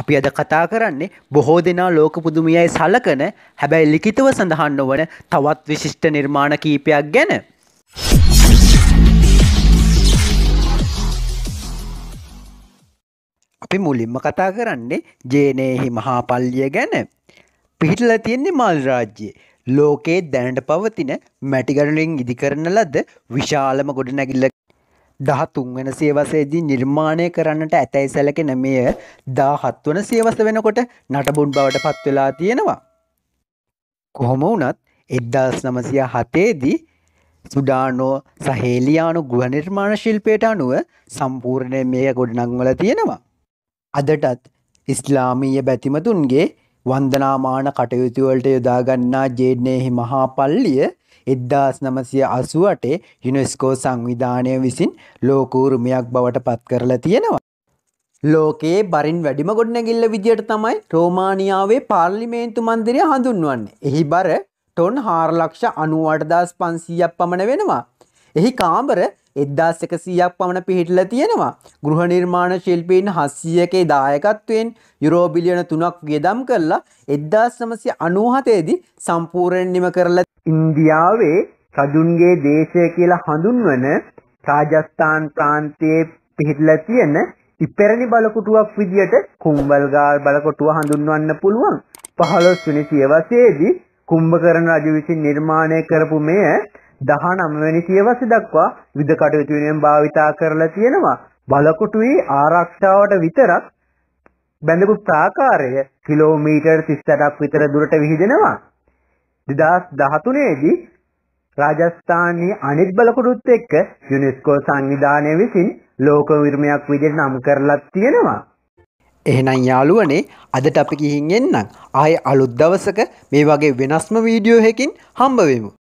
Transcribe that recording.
අපි අද කතා කරන්නේ බොහෝ දෙනා ලෝක පුදුමියයි සලකන හැබැයි ලිඛිතව සඳහන් නොවන තවත් විශිෂ්ට නිර්මාණ කීපයක් ගැන. අපි මුලින්ම කතා කරන්නේ ජේනේහි මහා පල්ලිය ගැන. පිහිටලා තියෙන්නේ මල් රාජ්‍යයේ. ලෝකයේ දැනට පවතින මැටිගඩලින් ඉදිකරන ලද විශාලම ගොඩනැගිල්ල දහතුන් වෙන සේවසේදී නිර්මාණය කරන්නට ඇතැයි සැලකෙන මෙය දාහත් වන සේවස වෙනකොට නටබුන් බවට පත්වෙලා තියෙනවා. කොහොම වනත් එද්දාස් නමසිය හතේදී සුඩානෝ සහේලියානු ගුව නිර්මාණ ශිල්පයට අනුව සම්පූර්ණය මෙය ගොඩනංවල තියෙනවා. අදටත් ඉස්ලාමීය බැතිමතුන්ගේ වන්දනාමාන කටයුතුවලට යොදාගන්නා ජේඩ්නයෙහි මහා පල්ලිය එද්දාස් නමසය අසුවටේ යුනෙස්කෝ සංවිධානය විසින් ලෝකූරුමයක් බවට පත් කරලා තියෙනවා. ලෝකයේ බරින් වැඩිම ගොඩනැගිල්ල විදියට තමයි රෝමානියාවේ පාර්ලිමේන්තු මන්දිරය හඳුන්වන්නේ. එහි බර ටොන් හාරලක්ෂ අනුවටදස් පන්සීයක් පමණ වෙනවා. එහි කාමර එද්දාස් එකසීයක් පමණ පිහිටල තියෙනවා. ගෘහ නිර්මාණ ශිල්පීන් හස්සියකේ දායකත්වයෙන් යුරෝබිලියන තුනක් වියදම් කරලා එද්දාස් නමසය අනූහතේදී සම්පූර්ණයෙන් නිම කරලා ඉන්දියාවේ රජුන්ගේ දේශය කියලා හඳුන්වන රාජස්ථාන් ප්‍රාන්තයේ පිහිටලා තියෙන ඉපැරණි බලකොටුවක් විදියට කුම්බල්ගාල් බලකොටුව හඳුන්වන්න පුළුවන්. 15 වෙනි සියවසේදී කුම්භකරණ රජු විසින් නිර්මාණය කරපු මෙය 19 වෙනි සියවස දක්වා විද කටයුතු වෙනුවෙන් භාවිතා කරලා තියෙනවා. බලකොටුවේ ආරක්ෂාවට විතරක් බැඳපු ප්‍රාකාරය කිලෝමීටර් 38ක් විතර දුරට විහිදෙනවා. 2013 දී රාජස්ථානයේ අනිත් බලකොටුත් එක්ක යුනෙස්කෝ සංවිධානය විසින් ලෝක විරමයක් විදිහට නම් කරලා තියෙනවා. එහෙනම් යාළුවනේ අදට අපි ගිහින් එන්නම්. ආයේ අලුත් දවසක මේ වගේ වෙනස්ම වීඩියෝ එකකින් හම්බ වෙමු.